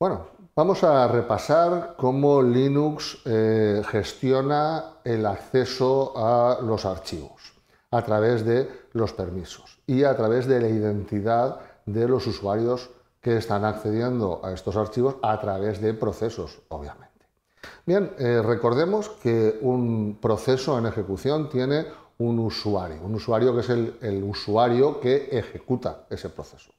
Bueno, vamos a repasar cómo Linux eh, gestiona el acceso a los archivos a través de los permisos y a través de la identidad de los usuarios que están accediendo a estos archivos a través de procesos, obviamente. Bien, eh, recordemos que un proceso en ejecución tiene un usuario, un usuario que es el usuario que ejecuta ese proceso.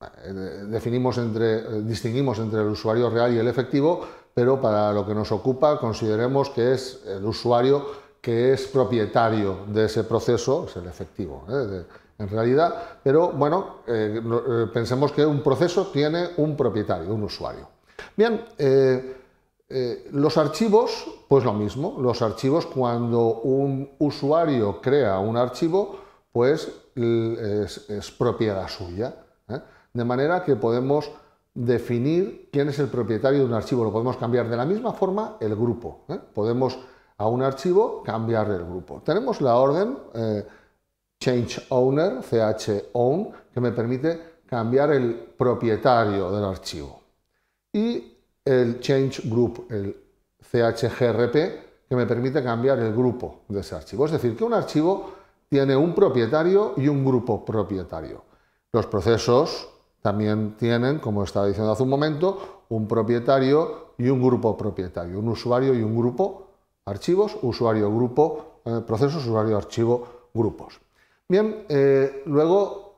Eh, definimos entre, eh, distinguimos entre el usuario real y el efectivo, pero para lo que nos ocupa consideremos que es el usuario que es propietario de ese proceso, es el efectivo, ¿eh? en realidad, pero bueno, pensemos que un proceso tiene un propietario, un usuario. Bien, los archivos, pues lo mismo, los archivos cuando un usuario crea un archivo, pues es propiedad suya. De manera que podemos definir quién es el propietario de un archivo. Lo podemos cambiar de la misma forma el grupo. ¿eh? Podemos a un archivo cambiar el grupo. Tenemos la orden eh, change owner, ch que me permite cambiar el propietario del archivo. Y el change group, el chgrp, que me permite cambiar el grupo de ese archivo. Es decir, que un archivo tiene un propietario y un grupo propietario. Los procesos también tienen, como estaba diciendo hace un momento, un propietario y un grupo propietario, un usuario y un grupo, archivos, usuario, grupo, eh, procesos, usuario, archivo, grupos. Bien, eh, luego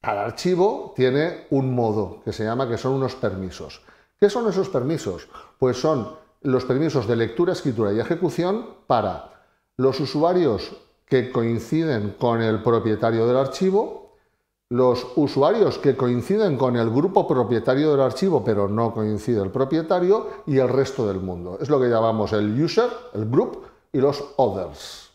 cada archivo tiene un modo que se llama que son unos permisos. ¿Qué son esos permisos? Pues son los permisos de lectura, escritura y ejecución para los usuarios que coinciden con el propietario del archivo, los usuarios que coinciden con el grupo propietario del archivo, pero no coincide el propietario, y el resto del mundo. Es lo que llamamos el user, el group y los others.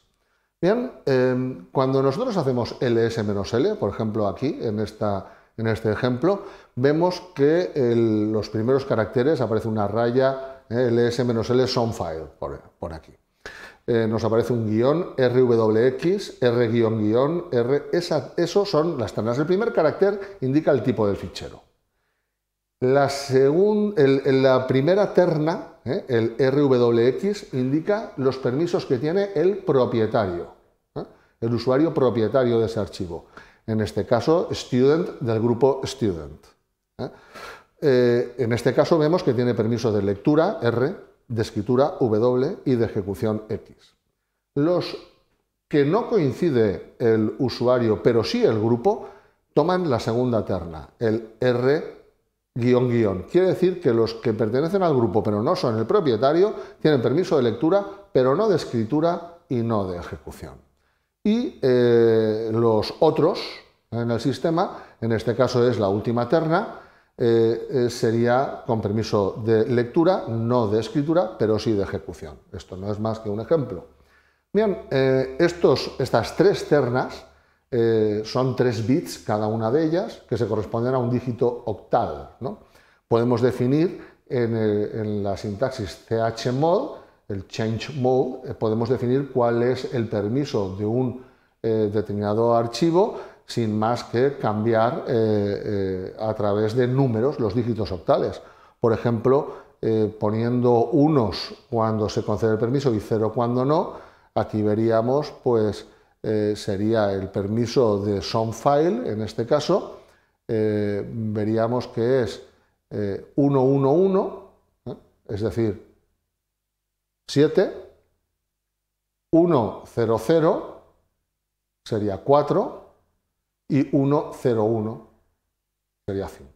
Bien, em, cuando nosotros hacemos ls-l, por ejemplo aquí, en, esta, en este ejemplo, vemos que los primeros caracteres aparece una raya, ls-l ¿eh? son file, por aquí. Eh, nos aparece un guión, RWX, R guión R, esos son las ternas. El primer carácter indica el tipo del fichero. La, la primera terna, eh, el RWX, indica los permisos que tiene el propietario, ¿eh? el usuario propietario de ese archivo. En este caso, student del grupo student. en este caso vemos que tiene permiso de lectura, R, de escritura W y de ejecución X. Los que no coincide el usuario, pero sí el grupo, toman la segunda terna, el R guión guión. Quiere decir que los que pertenecen al grupo pero no son el propietario tienen permiso de lectura, pero no de escritura y no de ejecución. Y eh, los otros en el sistema, en este caso es la última terna, eh, eh, sería con permiso de lectura, no de escritura, pero sí de ejecución. Esto no es más que un ejemplo. Bien, eh, estas tres ternas son tres bits cada una de ellas que se corresponden a un dígito octal. Podemos definir en, en, la sintaxis chmod, el change mode, podemos definir cuál es el permiso de un determinado archivo sin más que cambiar eh, eh, a través de números los dígitos octales. Por ejemplo, eh, poniendo unos cuando se concede el permiso y cero cuando no, aquí veríamos, pues sería el permiso de some file, en este caso, veríamos que es 111, es decir, 7, 100 sería 4, y 1, sería 5.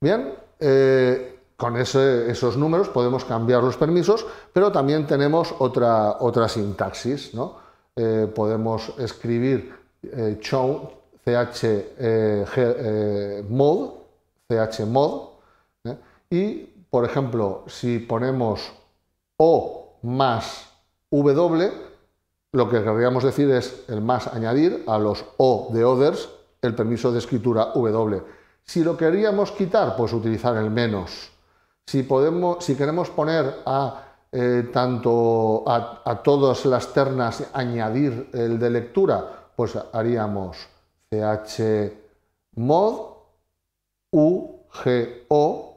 Bien, eh, con esos números podemos cambiar los permisos, pero también tenemos otra, otra sintaxis. ¿no? Eh, podemos escribir eh, chown, ch eh, mod, ch mod, y por ejemplo, si ponemos o más w, lo que querríamos decir es el más añadir a los O de others el permiso de escritura W. Si lo queríamos quitar, pues utilizar el menos. Si, queremos poner a eh, tanto a, todas las ternas añadir el de lectura, pues haríamos chmod o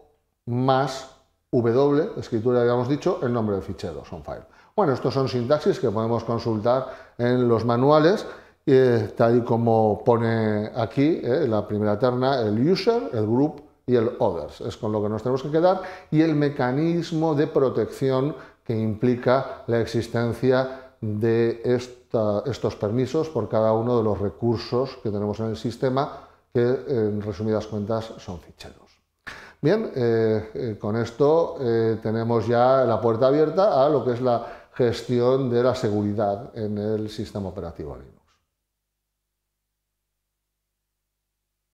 más w, escritura habíamos dicho, el nombre del fichero, son file. Bueno, estos son sintaxis que podemos consultar en los manuales, eh, tal y como pone aquí eh, la primera terna, el user, el group y el others. Es con lo que nos tenemos que quedar y el mecanismo de protección que implica la existencia de estos permisos por cada uno de los recursos que tenemos en el sistema, que en resumidas cuentas son ficheros. Bien, eh, con esto tenemos ya la puerta abierta a lo que es la gestión de la seguridad en el sistema operativo Linux.